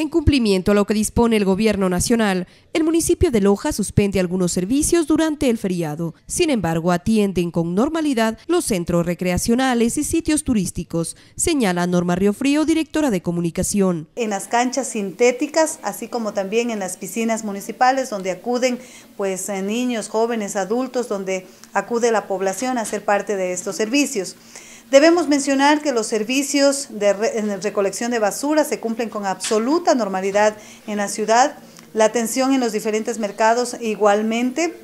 En cumplimiento a lo que dispone el Gobierno Nacional, el municipio de Loja suspende algunos servicios durante el feriado. Sin embargo, atienden con normalidad los centros recreacionales y sitios turísticos, señala Norma Riofrío, directora de Comunicación. En las canchas sintéticas, así como también en las piscinas municipales, donde acuden pues, eh, niños, jóvenes, adultos, donde acude la población a ser parte de estos servicios. Debemos mencionar que los servicios de recolección de basura se cumplen con absoluta normalidad en la ciudad, la atención en los diferentes mercados igualmente.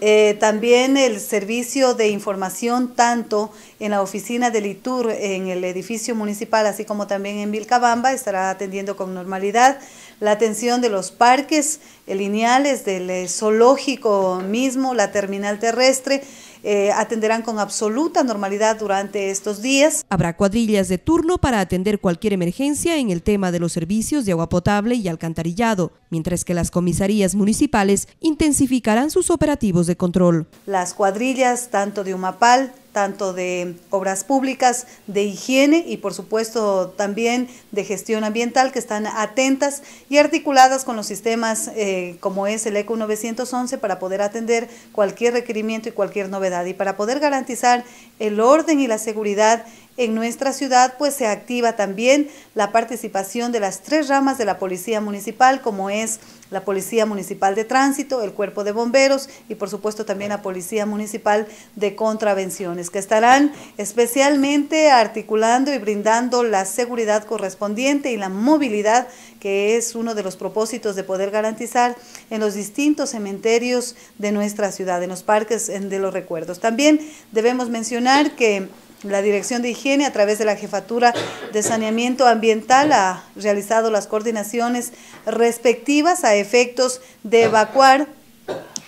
Eh, también el servicio de información tanto en la oficina del ITUR en el edificio municipal, así como también en Vilcabamba, estará atendiendo con normalidad la atención de los parques eh, lineales, del eh, zoológico mismo, la terminal terrestre eh, atenderán con absoluta normalidad durante estos días. Habrá cuadrillas de turno para atender cualquier emergencia en el tema de los servicios de agua potable y alcantarillado, mientras que las comisarías municipales intensificarán sus operativos de control. Las cuadrillas, tanto de Umapal, tanto de obras públicas, de higiene y por supuesto también de gestión ambiental que están atentas y articuladas con los sistemas eh, como es el ECO 911 para poder atender cualquier requerimiento y cualquier novedad y para poder garantizar el orden y la seguridad en nuestra ciudad pues se activa también la participación de las tres ramas de la Policía Municipal como es la Policía Municipal de Tránsito, el Cuerpo de Bomberos y por supuesto también la Policía Municipal de Contravenciones, que estarán especialmente articulando y brindando la seguridad correspondiente y la movilidad, que es uno de los propósitos de poder garantizar en los distintos cementerios de nuestra ciudad, en los parques de los recuerdos. También debemos mencionar que la Dirección de Higiene, a través de la Jefatura de Saneamiento Ambiental, ha realizado las coordinaciones respectivas a efectos de evacuar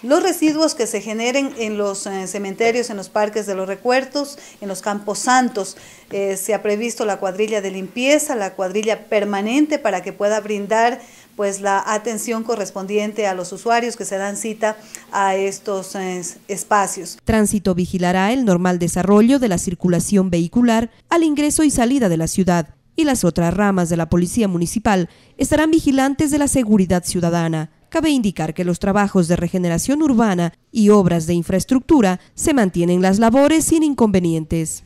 los residuos que se generen en los eh, cementerios, en los parques de los recuertos, en los campos santos. Eh, se ha previsto la cuadrilla de limpieza, la cuadrilla permanente para que pueda brindar pues la atención correspondiente a los usuarios que se dan cita a estos eh, espacios. Tránsito vigilará el normal desarrollo de la circulación vehicular al ingreso y salida de la ciudad y las otras ramas de la Policía Municipal estarán vigilantes de la seguridad ciudadana. Cabe indicar que los trabajos de regeneración urbana y obras de infraestructura se mantienen las labores sin inconvenientes.